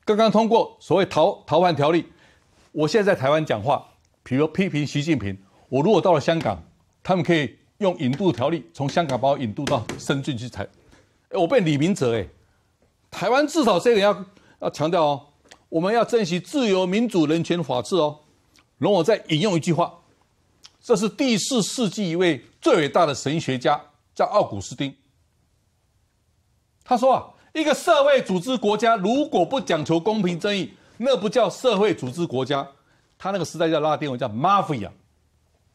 刚刚通过所谓逃逃犯条例，我现在在台湾讲话，比如批评习近平，我如果到了香港，他们可以。用引渡条例从香港把我引渡到深圳去台，哎，我被李明哲哎，台湾至少这个要要强调哦，我们要珍惜自由、民主、人权、法治哦。容我再引用一句话，这是第四世纪一位最伟大的神学家叫奥古斯丁，他说啊，一个社会组织国家如果不讲求公平正义，那不叫社会组织国家。他那个时代叫拉丁文叫 mafia，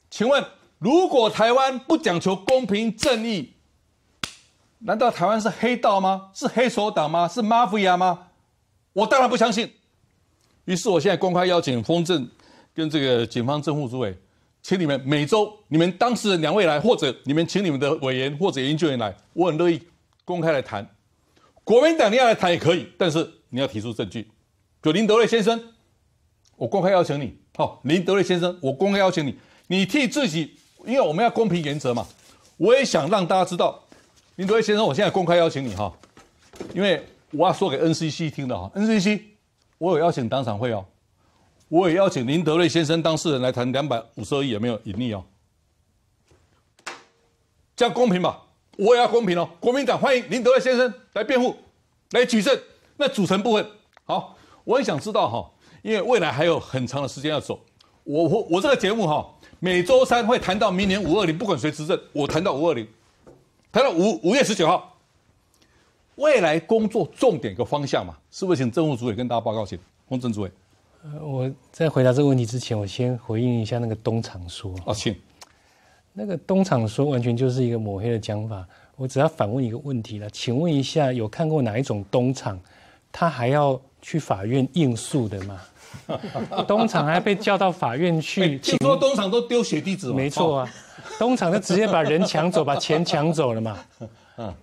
请问？如果台湾不讲求公平正义，难道台湾是黑道吗？是黑手党吗？是 mafia 吗？我当然不相信。于是我现在公开邀请风正跟这个警方、政府主委，请你们每周你们当事人两位来，或者你们请你们的委员或者研究员来，我很乐意公开来谈。国民党你要来谈也可以，但是你要提出证据。就林德瑞先生，我公开邀请你。好，林德瑞先生，我公开邀请你，你替自己。因为我们要公平原则嘛，我也想让大家知道林德瑞先生，我现在公开邀请你哈，因为我要说给 NCC 听的哈，NCC 我有邀请当场会哦，我也邀请林德瑞先生当事人来谈两百五十亿有没有隐匿哦，这样公平吧？我也要公平哦，国民党欢迎林德瑞先生来辩护、来举证。那组成部分，好，我很想知道哈，因为未来还有很长的时间要走，我我我这个节目哈。每周三会谈到明年五二零，不管谁执政，我谈到五二零，谈到五五月十九号，未来工作重点跟方向嘛，是不是请政务主委跟大家报告，请洪政主委。我在回答这个问题之前，我先回应一下那个东厂说。啊，请，那个东厂说完全就是一个抹黑的讲法。我只要反问一个问题了，请问一下，有看过哪一种东厂，他还要去法院应诉的吗？东 厂还被叫到法院去，听说东厂都丢血滴址，吗？没错啊，东厂就直接把人抢走，把钱抢走了嘛。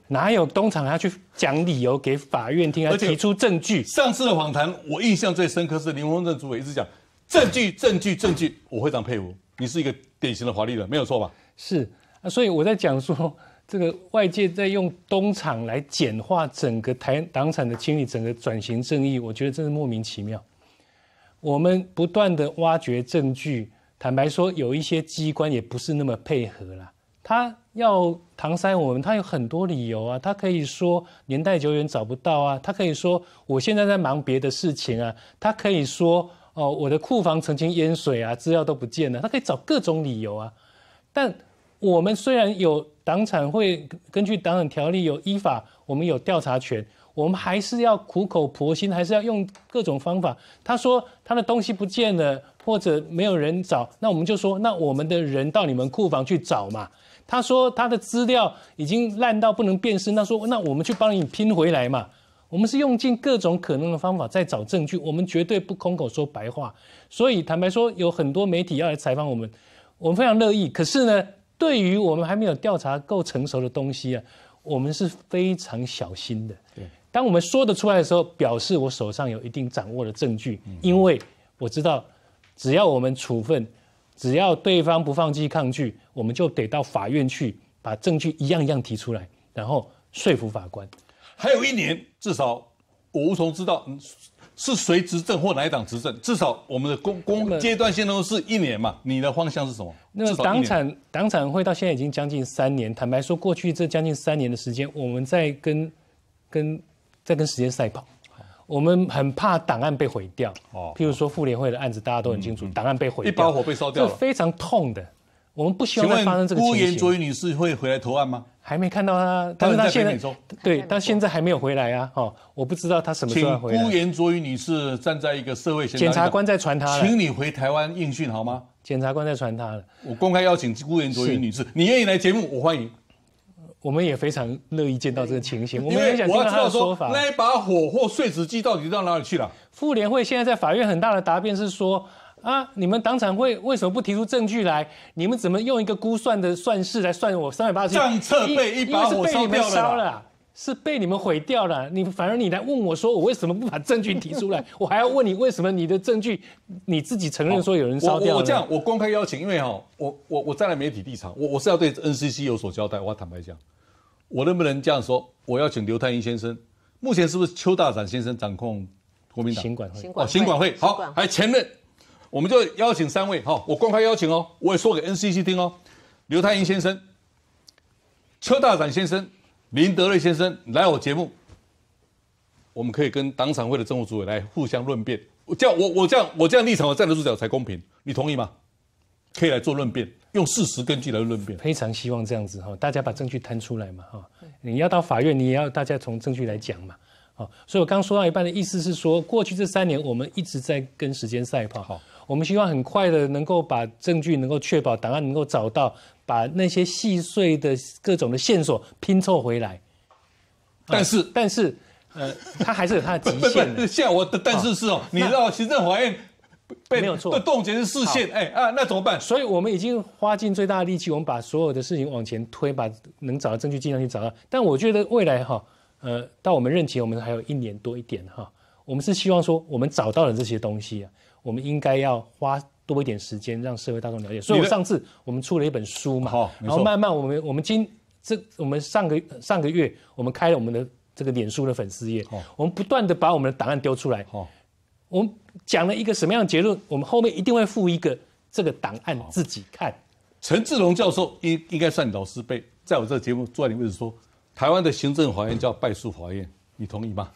哪有东厂要去讲理由给法院听，还提出证据？上次的访谈，我印象最深刻是林丰镇主委一直讲证据，证据，证据。我非常佩服你是一个典型的华丽人，没有错吧？是啊，所以我在讲说，这个外界在用东厂来简化整个台党产的清理，整个转型正义，我觉得真是莫名其妙。我们不断的挖掘证据，坦白说，有一些机关也不是那么配合啦。他要搪塞我们，他有很多理由啊。他可以说年代久远找不到啊，他可以说我现在在忙别的事情啊，他可以说哦我的库房曾经淹水啊，资料都不见了，他可以找各种理由啊。但我们虽然有党产会，根据党产条例有依法，我们有调查权。我们还是要苦口婆心，还是要用各种方法。他说他的东西不见了，或者没有人找，那我们就说，那我们的人到你们库房去找嘛。他说他的资料已经烂到不能辨识，那说那我们去帮你拼回来嘛。我们是用尽各种可能的方法在找证据，我们绝对不空口说白话。所以坦白说，有很多媒体要来采访我们，我们非常乐意。可是呢，对于我们还没有调查够成熟的东西啊，我们是非常小心的。对。当我们说得出来的时候，表示我手上有一定掌握的证据，因为我知道，只要我们处分，只要对方不放弃抗拒，我们就得到法院去把证据一样一样提出来，然后说服法官。还有一年，至少我无从知道是谁执政或哪一党执政。至少我们的公公阶段性都是一年嘛？你的方向是什么？那个党产党产会到现在已经将近三年。坦白说，过去这将近三年的时间，我们在跟跟。在跟时间赛跑，我们很怕档案被毁掉。哦，譬如说妇联会的案子，大家都很清楚，档案被毁掉，一把火被烧掉了，非常痛的。我们不希望发生这个情形。郭问，延卓云女士会回来投案吗？还没看到她，但是她现在对，她现在还没有回来啊。哦，我不知道她什么时候回来。请延卓云女士站在一个社会检察官在传她，请你回台湾应讯好吗？检察官在传她了。我公开邀请郭延卓云女士，你愿意来节目，我欢迎。我们也非常乐意见到这个情形，我们也想听他的说法。那一把火或碎石机到底到哪里去了？妇联会现在在法院很大的答辩是说，啊，你们党产会为什么不提出证据来？你们怎么用一个估算的算式来算我三百八十？账册被一把火烧掉了。是被你们毁掉了。你反而你来问我说，我为什么不把证据提出来？我还要问你为什么你的证据你自己承认说有人烧掉？我这样，我公开邀请，因为哈，我我我在媒体立场，我我是要对 NCC 有所交代。我要坦白讲，我能不能这样说？我邀请刘太英先生，目前是不是邱大展先生掌控国民党行管会？行管会好，还前任，我们就邀请三位哈，我公开邀请哦，我也说给 NCC 听哦，刘太英先生，邱大展先生。林德瑞先生来我节目，我们可以跟党产会的政务主委来互相论辩，这样我我这样我这样立场，我站得住脚才公平，你同意吗？可以来做论辩，用事实根据来论辩。非常希望这样子哈，大家把证据摊出来嘛哈，你要到法院，你也要大家从证据来讲嘛。好，所以我刚说到一半的意思是说，过去这三年我们一直在跟时间赛跑，好，我们希望很快的能够把证据能够确保档案能够找到。把那些细碎的各种的线索拼凑回来，但是但是，呃，他还是有他的极限。在我的，但是是哦，你让行政法院没有错冻结是视线，哎啊，那怎么办？所以我们已经花尽最大的力气，我们把所有的事情往前推，把能找到证据尽量去找到。但我觉得未来哈，呃，到我们任期我们还有一年多一点哈，我们是希望说，我们找到了这些东西啊，我们应该要花。多一点时间让社会大众了解，所以我上次我们出了一本书嘛，然后慢慢我们我们今这我们上个上个月我们开了我们的这个脸书的粉丝页，我们不断的把我们的档案丢出来，我们讲了一个什么样的结论，我们后面一定会附一个这个档案自己看。陈志龙教授应应该算老师辈，在我这节目坐在你位置说，台湾的行政法院叫败诉法院，你同意吗？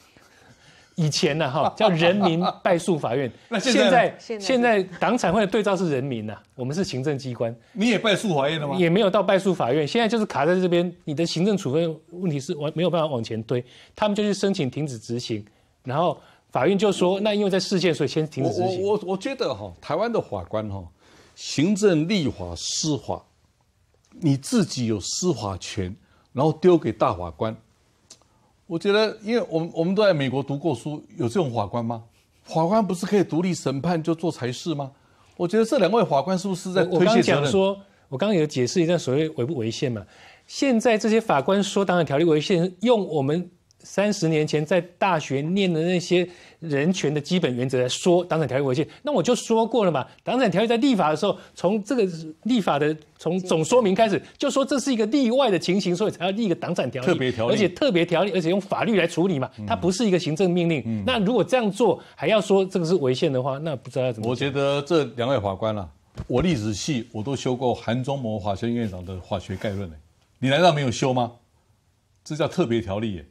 以前呢，哈叫人民败诉法院。那现在现在党产会的对照是人民呐，我们是行政机关。你也败诉法院了吗？也没有到败诉法院，现在就是卡在这边。你的行政处分问题是我没有办法往前推，他们就去申请停止执行，然后法院就说那因为在事件，所以先停止执行。我我我觉得哈，台湾的法官哈，行政立法司法，你自己有司法权，然后丢给大法官。我觉得，因为我们我们都在美国读过书，有这种法官吗？法官不是可以独立审判就做裁事吗？我觉得这两位法官是不是在我刚讲说，我刚刚有解释一下所谓违不违宪嘛？现在这些法官说当然条例违宪，用我们。三十年前在大学念的那些人权的基本原则，说党产条例违宪，那我就说过了嘛。党产条例在立法的时候，从这个立法的从总说明开始，就说这是一个例外的情形，所以才要立一个党产条例。特别条例，而且特别条例，而且用法律来处理嘛，它不是一个行政命令。那如果这样做还要说这个是违宪的话，那不知道要怎么。我觉得这两位法官啦，我历史系我都修过韩中模、法学院长的化学概论你难道没有修吗？这叫特别条例。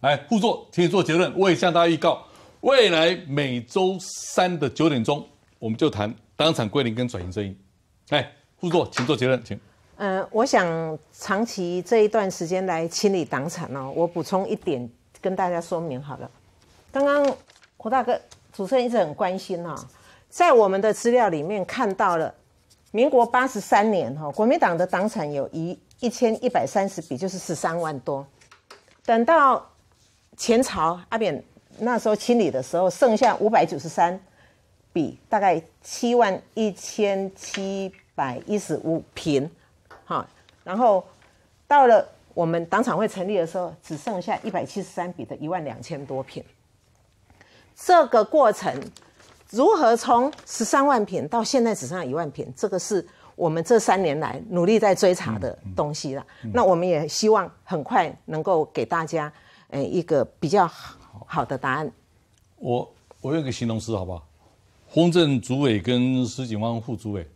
来，副座，请你做结论。我也向大家预告，未来每周三的九点钟，我们就谈当产归零跟转型正义。来，副座，请做结论，请。呃，我想长期这一段时间来清理党产哦。我补充一点跟大家说明好了。刚刚胡大哥主持人一直很关心呢，在我们的资料里面看到了，民国八十三年哈，国民党的党产有一一千一百三十笔，就是十三万多，等到。前朝阿扁那时候清理的时候，剩下五百九十三笔，大概七万一千七百一十五平，哈，然后到了我们党产会成立的时候，只剩下一百七十三笔的一万两千多平。这个过程如何从十三万平到现在只剩下一万平，这个是我们这三年来努力在追查的东西了。那我们也希望很快能够给大家。呃，一个比较好好的答案。我我用个形容词好不好？洪镇主委跟石井旺副主委，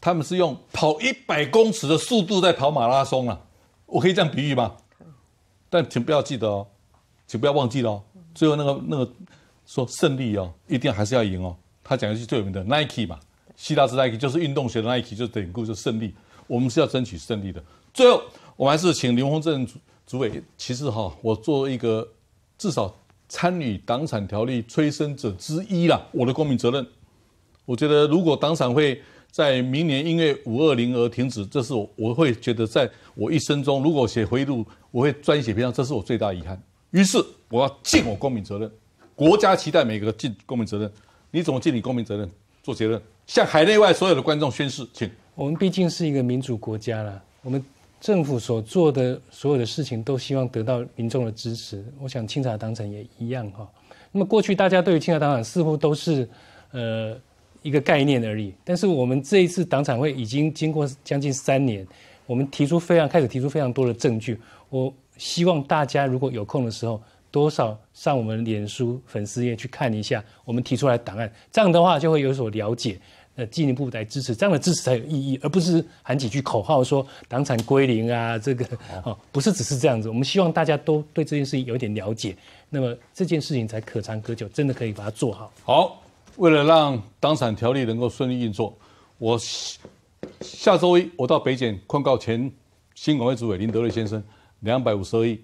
他们是用跑一百公尺的速度在跑马拉松了。我可以这样比喻吗？但请不要记得哦，请不要忘记了。最后那个那个说胜利哦，一定还是要赢哦。他讲的是最有名的 Nike 嘛，希腊式 Nike 就是运动鞋的 Nike，就典故就胜利。我们是要争取胜利的。最后，我们还是请刘洪镇主。主委，其实哈，我做一个至少参与党产条例催生者之一啦，我的公民责任，我觉得如果党产会在明年因为五二零而停止，这是我我会觉得在我一生中，如果写回忆录，我会专写篇章，这是我最大遗憾。于是我要尽我公民责任，国家期待每个尽公民责任，你怎么尽你公民责任做结论？向海内外所有的观众宣誓，请。我们毕竟是一个民主国家了，我们。政府所做的所有的事情都希望得到民众的支持，我想清查党产也一样哈。那么过去大家对于清查党产似乎都是，呃，一个概念而已。但是我们这一次党产会已经经过将近三年，我们提出非常开始提出非常多的证据。我希望大家如果有空的时候，多少上我们脸书粉丝页去看一下，我们提出来档案，这样的话就会有所了解。进一步来支持，这样的支持才有意义，而不是喊几句口号说“党产归零”啊，这个 哦，不是只是这样子。我们希望大家都对这件事情有点了解，那么这件事情才可长可久，真的可以把它做好。好，为了让党产条例能够顺利运作，我下周一我到北检控告前新广会主委林德瑞先生两百五十二亿，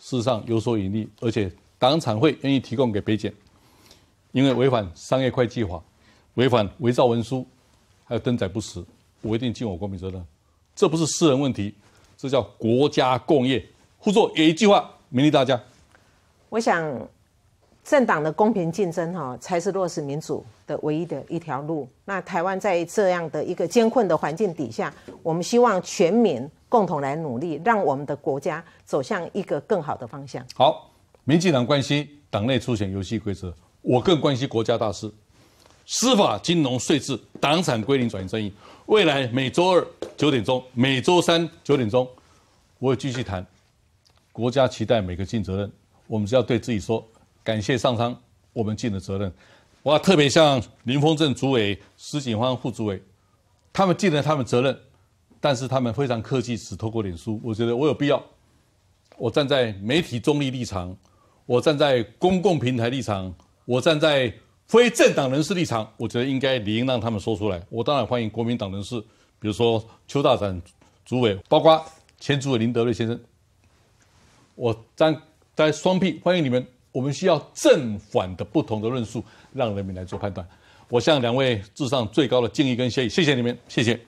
事实上有所盈利，而且党产会愿意提供给北检，因为违反商业会计法。违反伪造文书，还有登载不实，我一定尽我公民责任。这不是私人问题，这叫国家共业。胡助有一句话，勉励大家。我想，政党的公平竞争，哈，才是落实民主的唯一的一条路。那台湾在这样的一个艰困的环境底下，我们希望全民共同来努力，让我们的国家走向一个更好的方向。好，民进党关心党内出现游戏规则，我更关心国家大事。司法、金融、税制、党产归零转型争议，未来每周二九点钟，每周三九点钟，我会继续谈。国家期待每个尽责任，我们只要对自己说：感谢上苍，我们尽了责任。我要特别向林峰镇主委、石景芳副主委，他们尽了他们责任，但是他们非常客气，只透过脸书。我觉得我有必要，我站在媒体中立立场，我站在公共平台立场，我站在。非政党人士立场，我觉得应该理应让他们说出来。我当然欢迎国民党人士，比如说邱大展主委，包括前主委林德瑞先生，我站在双臂欢迎你们。我们需要正反的不同的论述，让人民来做判断。我向两位致上最高的敬意跟谢意，谢谢你们，谢谢。